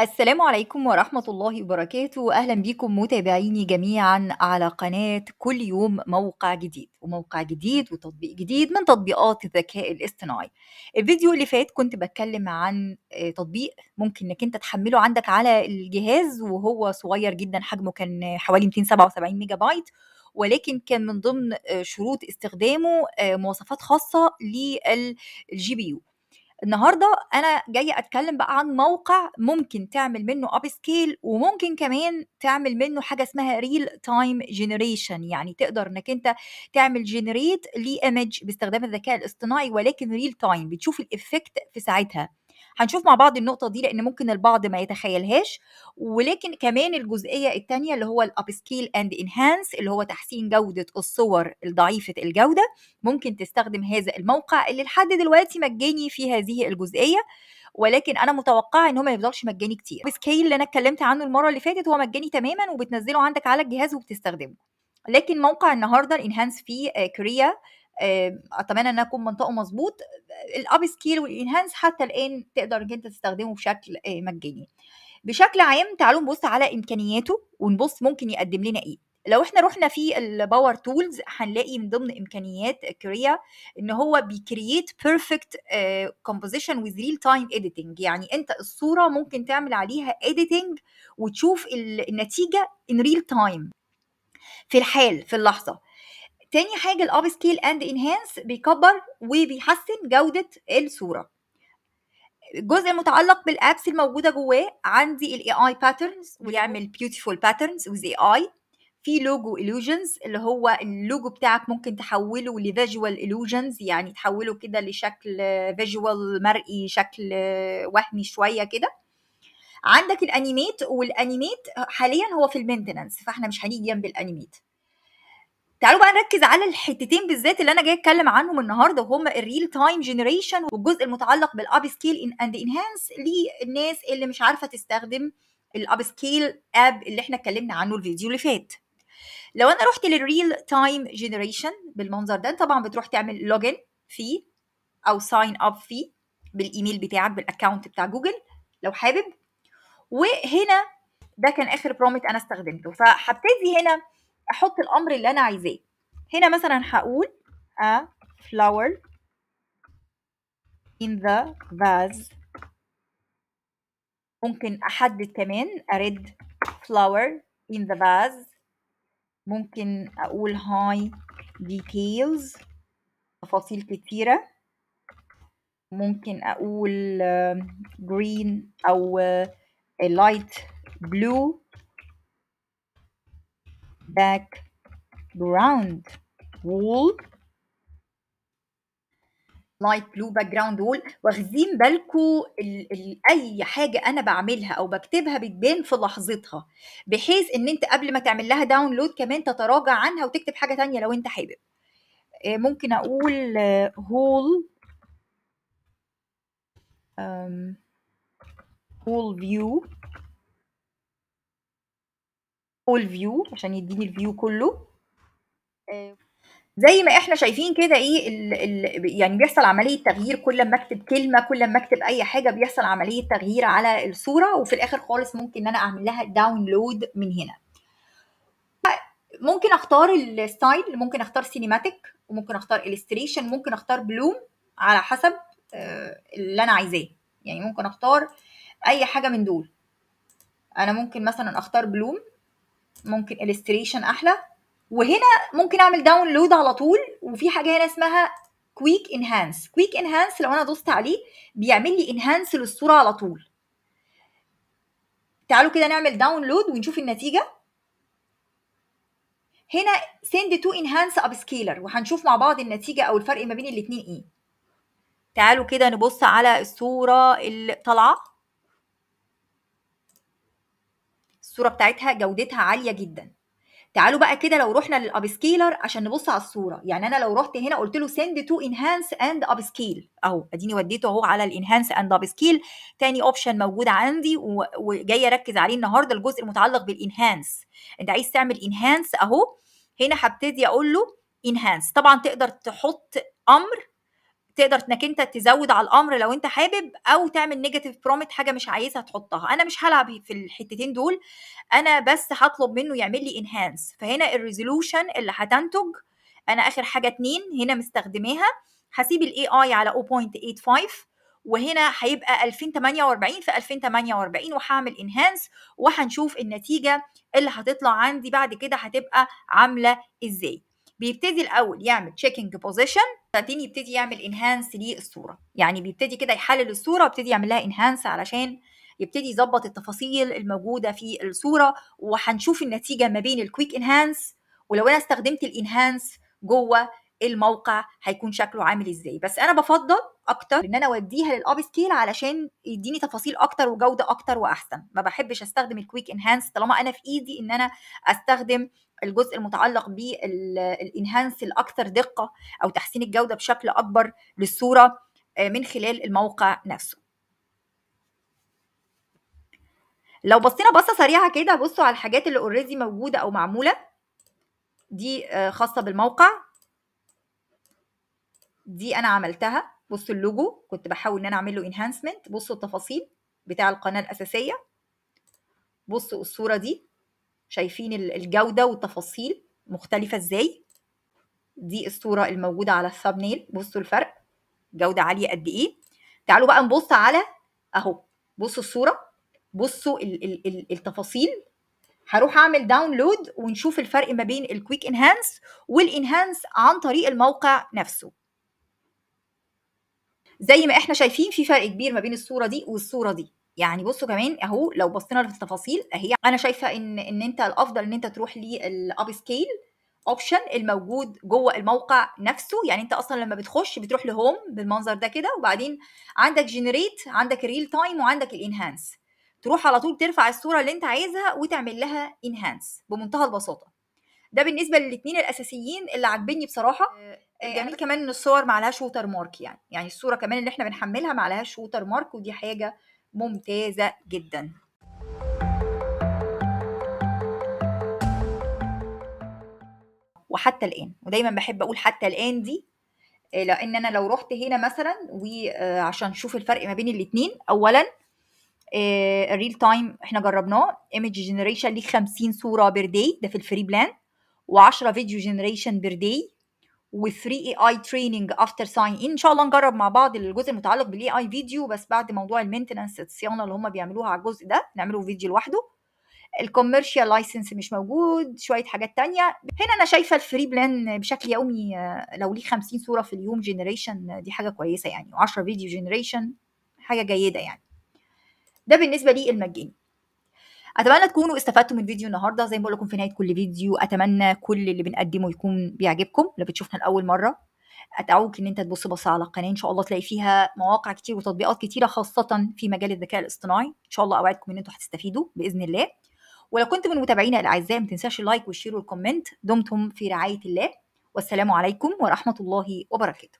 السلام عليكم ورحمة الله وبركاته أهلا بكم متابعيني جميعا على قناة كل يوم موقع جديد وموقع جديد وتطبيق جديد من تطبيقات الذكاء الاصطناعي الفيديو اللي فات كنت بتكلم عن آه، تطبيق ممكن انك انت تحمله عندك على الجهاز وهو صغير جدا حجمه كان حوالي 277 ميجا بايت ولكن كان من ضمن آه، شروط استخدامه آه، مواصفات خاصة للجي بي يو النهارده انا جايه اتكلم بقى عن موقع ممكن تعمل منه اب سكيل وممكن كمان تعمل منه حاجه اسمها ريل تايم جنريشن يعني تقدر انك انت تعمل جنريت لايمج باستخدام الذكاء الاصطناعي ولكن ريل تايم بتشوف الايفكت في ساعتها هنشوف مع بعض النقطه دي لان ممكن البعض ما يتخيلهاش ولكن كمان الجزئيه الثانيه اللي هو الاب سكيل اند انهانس اللي هو تحسين جوده الصور الضعيفه الجوده ممكن تستخدم هذا الموقع اللي لحد دلوقتي مجاني في هذه الجزئيه ولكن انا متوقعه ان هو ما يفضلش مجاني كتير سكيل اللي انا اتكلمت عنه المره اللي فاتت هو مجاني تماما وبتنزله عندك على الجهاز وبتستخدمه لكن موقع النهارده الانهانس في آه، كوريا اتمنى ان اكون منطقه مظبوط الاب سكيل والانهانس حتى الان تقدر انك انت تستخدمه بشكل آه، مجاني بشكل عام تعالوا نبص على امكانياته ونبص ممكن يقدم لنا ايه لو احنا رحنا في الباور تولز هنلاقي من ضمن امكانيات كريا ان هو بيكرييت بيرفكت كومبوزيشن وذ ريل تايم اديتنج يعني انت الصوره ممكن تعمل عليها اديتنج وتشوف النتيجه ان ريل تايم في الحال في اللحظه تاني حاجه الاب سكيل اند انهانس بيكبر وبيحسن جوده الصوره الجزء المتعلق بالابس الموجوده جواه عندي الاي اي باترنز ويعمل بيوتيفول باترنز وذ اي اي في لوجو illusions اللي هو اللوجو بتاعك ممكن تحوله لفيجوال illusions يعني تحوله كده لشكل فيجوال مرئي شكل وهمي شويه كده عندك الانيميت والانيميت حاليا هو في المينتننس فاحنا مش هنيجي جنب الانيميت تعالوا بقى نركز على الحتتين بالذات اللي انا جاي اتكلم عنهم النهارده وهم الريل تايم جنريشن والجزء المتعلق بالاب سكيل اند انهانس للناس اللي مش عارفه تستخدم الاب سكيل اب اللي احنا اتكلمنا عنه الفيديو اللي فات لو انا رحت للريل تايم جنريشن بالمنظر ده طبعا بتروح تعمل لوجن فيه او ساين اب فيه بالايميل بتاعك بالاكونت بتاع جوجل لو حابب وهنا ده كان اخر برومت انا استخدمته فهبتدي هنا احط الامر اللي انا عايزاه هنا مثلا هقول a flower in the vase ممكن احدد كمان a red flower in the vase ممكن اقول high details تفاصيل كتيرة ممكن اقول آه، green او آه، light blue background wall blue background wall واخدين بالكو واخدين بالكم اي حاجه انا بعملها او بكتبها بتبان في لحظتها بحيث ان انت قبل ما تعمل لها داونلود كمان تتراجع عنها وتكتب حاجه تانية لو انت حابب آه، ممكن اقول هول هول فيو اول فيو عشان يديني الفيو كله آه. زي ما احنا شايفين كده ايه الـ الـ يعني بيحصل عمليه تغيير كل ما اكتب كلمه كل ما اكتب اي حاجه بيحصل عمليه تغيير على الصوره وفي الاخر خالص ممكن ان انا اعمل لها داونلود من هنا ممكن اختار الستايل ممكن اختار سينيماتيك وممكن اختار الستريشن ممكن اختار بلوم على حسب آه، اللي انا عايزاه يعني ممكن اختار اي حاجه من دول انا ممكن مثلا اختار بلوم ممكن illustration احلى وهنا ممكن اعمل داونلود على طول وفي حاجه هنا اسمها كويك انهانس كويك انهانس لو انا دوست عليه بيعمل لي انهانس للصوره على طول تعالوا كده نعمل داونلود ونشوف النتيجه هنا send to enhance سكيلر وهنشوف مع بعض النتيجه او الفرق ما بين الاثنين ايه تعالوا كده نبص على الصوره اللي طالعه الصورة بتاعتها جودتها عالية جدا تعالوا بقى كده لو رحنا للابسكيلر عشان نبص على الصوره يعني انا لو رحت هنا قلت له سند تو انهانس اند سكيل اهو اديني وديته اهو على الانهانس اند ابسكيل تاني اوبشن موجود عندي وجاي اركز عليه النهارده الجزء المتعلق بالانهانس انت عايز تعمل انهانس اهو هنا هبتدي اقول له انهانس طبعا تقدر تحط امر تقدر انك انت تزود على الامر لو انت حابب او تعمل نيجاتيف برومت حاجه مش عايزها تحطها انا مش هلعب في الحتتين دول انا بس هطلب منه يعمل لي انهانس فهنا الريزولوشن اللي هتنتج انا اخر حاجه اتنين هنا مستخدماها هسيب الاي اي على 0.85 وهنا هيبقى 2048 في 2048 وهعمل انهانس وهنشوف النتيجه اللي هتطلع عندي بعد كده هتبقى عامله ازاي بيبتدي الاول يعمل تشيكينج بوزيشن بعدين يبتدي يعمل انهانس للصوره يعني بيبتدي كده يحلل الصوره ويبتدي يعمل لها انهانس علشان يبتدي يظبط التفاصيل الموجوده في الصوره وهنشوف النتيجه ما بين الكويك انهانس ولو انا استخدمت الانهانس جوه الموقع هيكون شكله عامل ازاي بس انا بفضل اكتر ان انا اوديها للاب سكيل علشان يديني تفاصيل اكتر وجوده اكتر واحسن ما بحبش استخدم الكويك انهانس طالما انا في ايدي ان انا استخدم الجزء المتعلق بالانهانس الاكثر دقه او تحسين الجوده بشكل اكبر للصوره آه، من خلال الموقع نفسه لو بصينا بصه سريعه كده بصوا على الحاجات اللي اوريدي موجوده او معموله دي آه، خاصه بالموقع دي انا عملتها بصوا اللوجو كنت بحاول ان انا اعمل له انهانسمنت بصوا التفاصيل بتاع القناه الاساسيه بصوا الصوره دي شايفين الجوده والتفاصيل مختلفه ازاي دي الصوره الموجوده على الثامبنيل بصوا الفرق جوده عاليه قد ايه تعالوا بقى نبص على اهو بصوا الصوره بصوا الـ الـ الـ التفاصيل هروح اعمل داونلود ونشوف الفرق ما بين الكويك انهانس والانهانس عن طريق الموقع نفسه زي ما احنا شايفين في فرق كبير ما بين الصوره دي والصوره دي يعني بصوا كمان اهو لو بصينا في التفاصيل اهي انا شايفه ان ان انت الافضل ان انت تروح للاب سكيل اوبشن الموجود جوه الموقع نفسه يعني انت اصلا لما بتخش بتروح لهوم بالمنظر ده كده وبعدين عندك جنريت عندك الريل تايم وعندك الانهانس تروح على طول ترفع الصوره اللي انت عايزها وتعمل لها انهانس بمنتهى البساطه ده بالنسبه للاثنين الاساسيين اللي عاجبني بصراحه الجميل آه، آه، آه، يعني كمان ان الصور ما عليهاش ووتر مارك يعني يعني الصوره كمان اللي احنا بنحملها ما عليهاش ووتر مارك ودي حاجه ممتازه جدا وحتى الان ودايما بحب اقول حتى الان دي لان انا لو رحت هنا مثلا وعشان اشوف الفرق ما بين الاثنين اولا الريل تايم احنا جربناه ايمج جنريشن ليه 50 صوره بير داي ده في الفري بلان و10 فيديو جنريشن بير داي وفري اي اي تريننج افتر ساين ان شاء الله نجرب مع بعض الجزء المتعلق بالاي اي فيديو بس بعد موضوع المينتننس الصيانه اللي هم بيعملوها على الجزء ده نعمله فيديو لوحده الكوميرشال لايسنس مش موجود شويه حاجات تانية هنا انا شايفه الفري بلان بشكل يومي آه، لو ليه 50 صوره في اليوم جنريشن آه، دي حاجه كويسه يعني و10 فيديو جنريشن حاجه جيده يعني ده بالنسبه لي المجاني اتمنى تكونوا استفدتوا من فيديو النهارده زي ما بقول لكم في نهايه كل فيديو اتمنى كل اللي بنقدمه يكون بيعجبكم لو بتشوفنا لاول مره ادعوك ان انت تبص بص على القناه ان شاء الله تلاقي فيها مواقع كتير وتطبيقات كتيره خاصه في مجال الذكاء الاصطناعي ان شاء الله اوعدكم ان انتوا هتستفيدوا باذن الله ولو كنت من متابعينا الاعزاء ما تنساش اللايك والشير والكومنت دمتم في رعايه الله والسلام عليكم ورحمه الله وبركاته